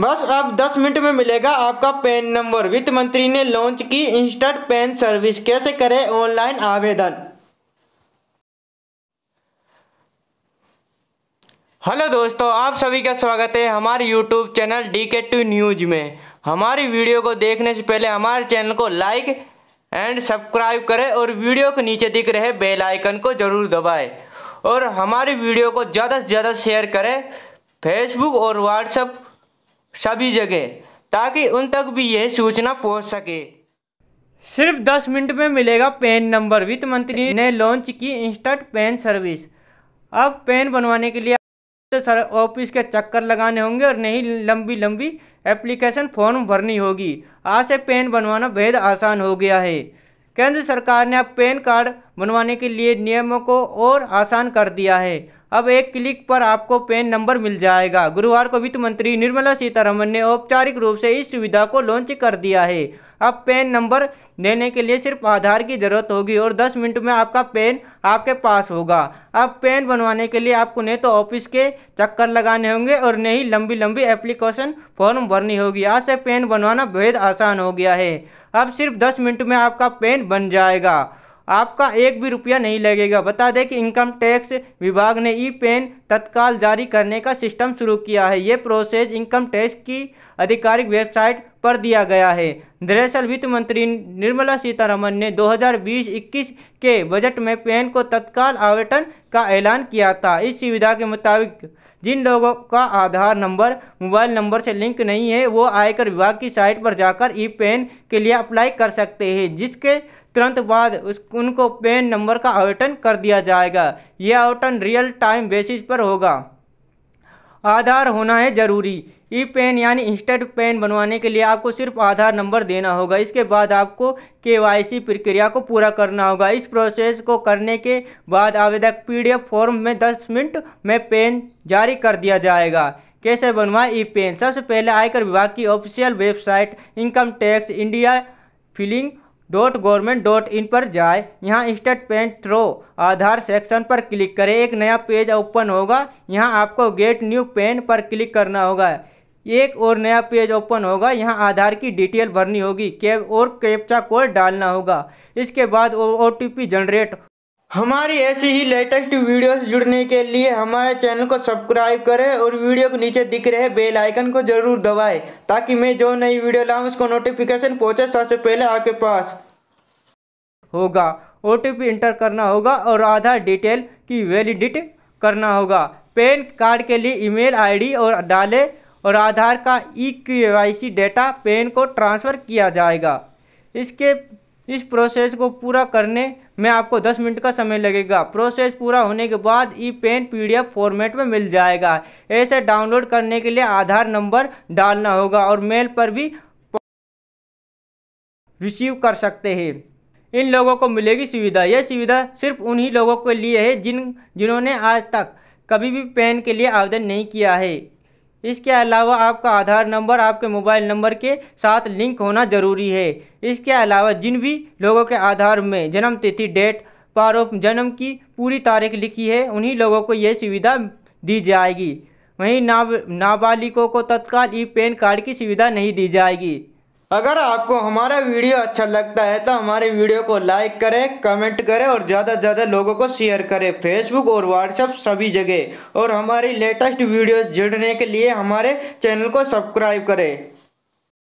बस अब 10 मिनट में मिलेगा आपका पैन नंबर वित्त मंत्री ने लॉन्च की इंस्टेंट पैन सर्विस कैसे करें ऑनलाइन आवेदन हेलो दोस्तों आप सभी का स्वागत है हमारे YouTube channel D K two News में हमारी वीडियो को देखने से पहले हमारे चैनल को लाइक एंड सब्सक्राइब करें और वीडियो के नीचे दिख रहे बेल आइकन को जरूर दबाएं और हमारी वीडियो को ज़्यादा से ज़्यादा शेयर करें फेसबुक और व्हाट्सएप सभी जगह ताकि उन तक भी यह सूचना पहुंच सके सिर्फ 10 मिनट में मिलेगा पेन नंबर वित्त मंत्री ने लॉन्च की इंस्टेंट पेन सर्विस अब पेन बनवाने के लिए ऑफिस के चक्कर लगाने होंगे और नहीं लंबी लंबी एप्लीकेशन फॉर्म भरनी होगी आज से पेन बनवाना बेहद आसान हो गया है केंद्र सरकार ने अब पेन कार्ड बनवाने के लिए नियमों को और आसान कर दिया है अब एक क्लिक पर आपको पेन नंबर मिल जाएगा गुरुवार को वित्त मंत्री निर्मला सीतारमन ने औपचारिक रूप से इस सुविधा को लॉन्च कर दिया है अब पेन नंबर देने के लिए सिर्फ आधार की ज़रूरत होगी और 10 मिनट में आपका पेन आपके पास होगा अब पेन बनवाने के लिए आपको नहीं तो ऑफिस के चक्कर लगाने होंगे और न ही लंबी लंबी एप्लीकेशन फॉर्म भरनी होगी आज से पेन बनवाना बेहद आसान हो गया है अब सिर्फ 10 मिनट में आपका पेन बन जाएगा आपका एक भी रुपया नहीं लगेगा बता दें कि इनकम टैक्स विभाग ने ई पेन तत्काल जारी करने का सिस्टम शुरू किया है ये प्रोसेस इनकम टैक्स की आधिकारिक वेबसाइट पर दिया गया है दरअसल वित्त मंत्री निर्मला सीतारमन ने 2020-21 के बजट में पेन को तत्काल आवेदन का ऐलान किया था इस सुविधा के मुताबिक जिन लोगों का आधार नंबर मोबाइल नंबर से लिंक नहीं है वो आयकर विभाग की साइट पर जाकर ई पेन के लिए अप्लाई कर सकते हैं जिसके तुरंत बाद उस उनको पेन नंबर का आवंटन कर दिया जाएगा यह आवंटन रियल टाइम बेसिस पर होगा आधार होना है ज़रूरी ई पेन यानी इंस्टेंट पेन बनवाने के लिए आपको सिर्फ आधार नंबर देना होगा इसके बाद आपको के प्रक्रिया को पूरा करना होगा इस प्रोसेस को करने के बाद आवेदक पीडीएफ फॉर्म में 10 मिनट में पेन जारी कर दिया जाएगा कैसे बनवाएं ई पेन सबसे पहले आयकर विभाग की official website income tax India filing dot government dot in पर जाए यहाँ स्टेटमेंट थ्रो आधार सेक्शन पर क्लिक करें एक नया पेज ओपन होगा यहाँ आपको गेट न्यू पेन पर क्लिक करना होगा एक और नया पेज ओपन होगा यहाँ आधार की डिटेल भरनी होगी कैब और कैप्चा कोड डालना होगा इसके बाद ओ टी जनरेट हमारी ऐसी ही लेटेस्ट वीडियो जुड़ने के लिए हमारे चैनल को सब्सक्राइब करें और वीडियो के नीचे दिख रहे बेल आइकन को जरूर दबाएं ताकि मैं जो नई वीडियो लाऊं उसको नोटिफिकेशन पहुंचे सबसे पहले आपके पास होगा ओ इंटर करना होगा और आधार डिटेल की वैलिडिट करना होगा पैन कार्ड के लिए ईमेल आईडी और डालें और आधार का ई के डेटा पैन को ट्रांसफ़र किया जाएगा इसके इस प्रोसेस को पूरा करने में आपको 10 मिनट का समय लगेगा प्रोसेस पूरा होने के बाद ई पेन पीडीएफ फॉर्मेट में मिल जाएगा ऐसे डाउनलोड करने के लिए आधार नंबर डालना होगा और मेल पर भी रिसीव कर सकते हैं इन लोगों को मिलेगी सुविधा यह सुविधा सिर्फ उन्हीं लोगों के लिए है जिन जिन्होंने आज तक कभी भी पेन के लिए आवेदन नहीं किया है इसके अलावा आपका आधार नंबर आपके मोबाइल नंबर के साथ लिंक होना ज़रूरी है इसके अलावा जिन भी लोगों के आधार में जन्म तिथि डेट पारो जन्म की पूरी तारीख लिखी है उन्हीं लोगों को यह सुविधा दी जाएगी वहीं नाब नाबालिगों को तत्काल ई पैन कार्ड की सुविधा नहीं दी जाएगी अगर आपको हमारा वीडियो अच्छा लगता है तो हमारे वीडियो को लाइक करें कमेंट करें और ज़्यादा से ज़्यादा लोगों को शेयर करें फेसबुक और व्हाट्सएप सभी जगह और हमारी लेटेस्ट वीडियोस जुड़ने के लिए हमारे चैनल को सब्सक्राइब करें